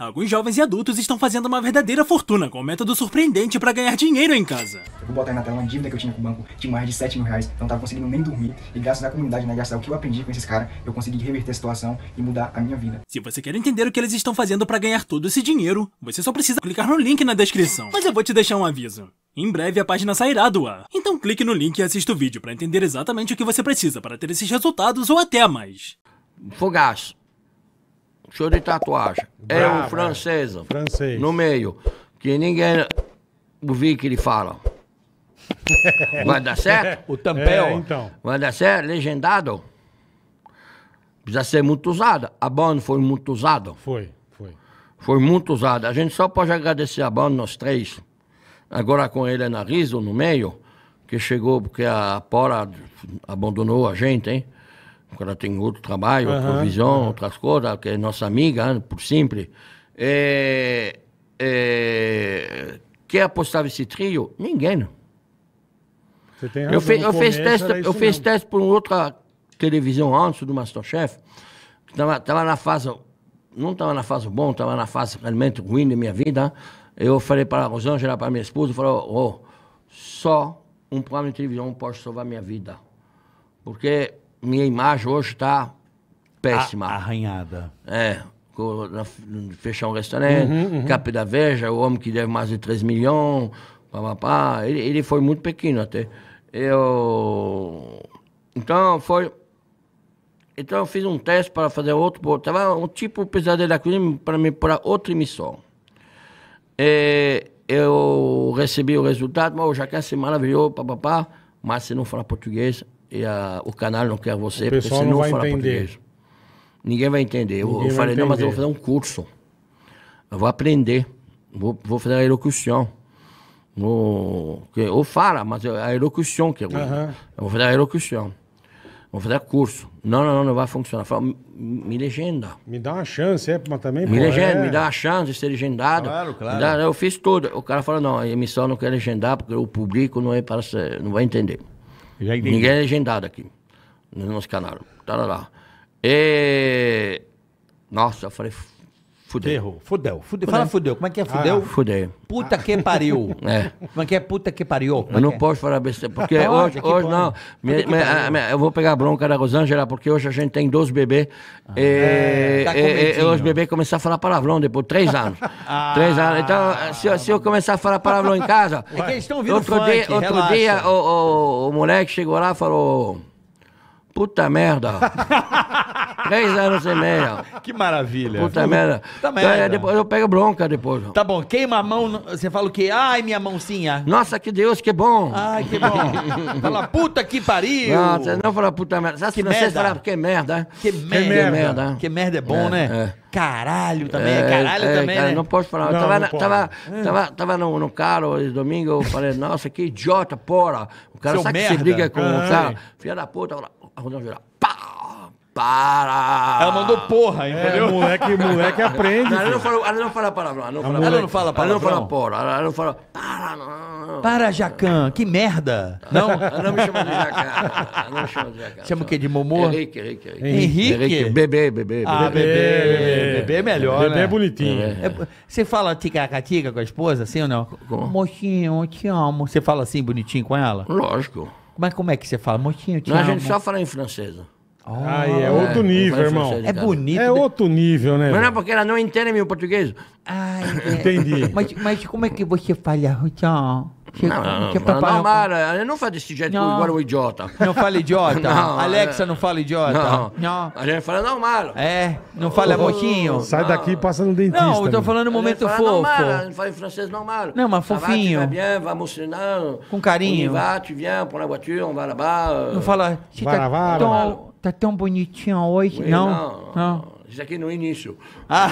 Alguns jovens e adultos estão fazendo uma verdadeira fortuna com um método surpreendente para ganhar dinheiro em casa. Eu vou botar aí na tela uma dívida que eu tinha com o banco de mais de 7 mil reais, não estava conseguindo nem dormir, e graças à comunidade, né, graças ao que eu aprendi com esses caras, eu consegui reverter a situação e mudar a minha vida. Se você quer entender o que eles estão fazendo para ganhar todo esse dinheiro, você só precisa clicar no link na descrição. Mas eu vou te deixar um aviso. Em breve a página sairá do ar, então clique no link e assista o vídeo para entender exatamente o que você precisa para ter esses resultados ou até mais. Fogaço show de tatuagem. Brava. É o é. francês. Francês. No meio. Que ninguém ouvi que ele fala. Vai dar certo? O Tampel. É, então. Vai dar certo? Legendado? Precisa ser muito usada. A banda foi muito usada. Foi, foi. Foi muito usada. A gente só pode agradecer a banda, nós três. Agora com ele na Riso, no meio, que chegou porque a Pora abandonou a gente, hein? porque ela tem outro trabalho, uhum, outra visão, uhum. outras coisas, que é nossa amiga, né, por sempre. É, é, quer apostar esse trio? Ninguém. Você tem eu, fe, eu fiz teste, eu fiz teste por outra televisão antes do Masterchef, que estava tava na fase, não estava na fase bom, estava na fase realmente ruim da minha vida. Eu falei para a Rosângela, para minha esposa, falou, oh, só um programa de televisão pode salvar minha vida. Porque minha imagem hoje está péssima. A arranhada. É. Fechar um restaurante, uhum, uhum. Cap da Veja, o homem que deve mais de 3 milhões, papapá. Ele, ele foi muito pequeno até. Eu. Então, foi. Então, eu fiz um teste para fazer outro. Estava um tipo Pesadelo da Cruz para me para outra emissão. E é, eu recebi o resultado, mas o Jacan se maravilhou, papapá. Mas se não falar português, e a, o canal não quer você, o porque você não, não vai fala entender. português. Ninguém vai entender. Ninguém eu, eu falei, entender. não, mas eu vou fazer um curso. Eu vou aprender. Vou, vou fazer a elocução. Vou, ou fala, mas é a elocução que eu, uhum. eu vou fazer a elocução. Vou fazer curso. Não, não, não, não vai funcionar. Fala, me legenda. Me dá uma chance, é, mas também. Me pô, legenda, é. me dá a chance de ser legendado. Claro, claro. Dá, eu fiz tudo. O cara falou, não, a emissão não quer legendar, porque o público não, é para ser, não vai entender. Ninguém é legendado aqui, no nosso canal. Tarará. E... Nossa, eu falei, Fudeu. Ferrou. Fudeu. fudeu. Fala fudeu. Como é que é fudeu? Ah, fudeu. Puta que pariu. É. Como é que é puta que pariu? Como é eu não é? posso falar besteira, porque ah, hoje, hoje não. eu vou pegar a bronca da Rosângela, porque hoje a gente tem 12 bebês. Ah, e, é, tá e, e, os bebês começam a falar palavrão depois de 3 anos. 3 ah. anos. Então, se, se, eu começar a falar palavrão em casa. É que eles estão ouvindo Outro funk, dia, outro dia o, o, o moleque chegou lá e falou: Puta merda. Três anos e meio. Que maravilha. Puta merda. Tá merda. Então, é, depois eu pego bronca depois. Tá bom, queima a mão, você fala o quê? Ai, minha mãozinha. Nossa, que Deus, que bom. Ai, que bom. fala, puta que pariu. Não, você não fala puta merda. Sabe que vocês fala que merda. Que merda. Que merda, que merda é bom, é, né? É. Caralho também, é, caralho é, também. Cara, né? Não posso falar. Não, tava, não tava, é. tava, tava, no, no carro domingo, eu falei, nossa, que idiota, porra. O cara Seu sabe merda. que se briga com o ah, um cara. Filha da puta, arrumou um geral. Pá! para! Ela mandou porra, é, entendeu? É, moleque, moleque aprende. ela, não fala, ela não fala palavrão. Ela não fala, ela não fala palavrão. Ela não fala porra. Ela não fala. Para, não. Para, Jacan, que merda! Não? Ela não me chama de Jacan. Não me chama de Jacan. Chama o quê? De Momô? Henrique, Henrique. Henrique? Henrique. Henrique. Bebê, bebê, bebê. Ah, bebê, bebê. Bebê é melhor, Bebê né? é bonitinho. É. é. Você fala tica-catica com a esposa, assim ou não? Como? Mochinho, eu te amo. Você fala assim, bonitinho com ela? Lógico. Mas como é que você fala? mochinho, eu te não, amo. a gente só fala em francesa. Oh, Aí é outro é, nível, irmão. É bonito. É né? outro nível, né? Mas não, é porque ela não entende meu português. Ah, Entendi. Mas, mas como é que você fala, Ruchão? Não, não, não, tá não, Mara, ela não fala desse jeito não. igual o idiota. Não fala idiota. não, é. Alexa não fala idiota. Não. não. A gente fala, não, Mara. É, não fala oh, boquinho. Sai daqui e passa no dentista. Não, eu tô falando no momento fofo. Não, Mara, não fala em francês, não, Mara. Não, mas fofinho. Va, bien, vamos ensinar. Com carinho. Va, tu viens, pour la voiture, on va là-bas. Não fala... Vai, vai, vai tá tão bonitinha hoje. Oi, não, não, não. Isso aqui é no início. Ah.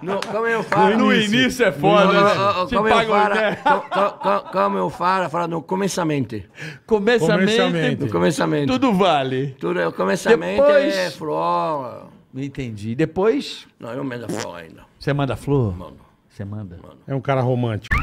no, como eu falo. No início, é foda. No, como, eu falo, como, como, eu falo, falo no começamento. Começamento. No começamento. Tudo vale. Tudo, é o começamento Depois... é flor. Entendi. Depois. Não, eu mando flor ainda. Você manda flor? mano Você manda? Mano. É um cara romântico.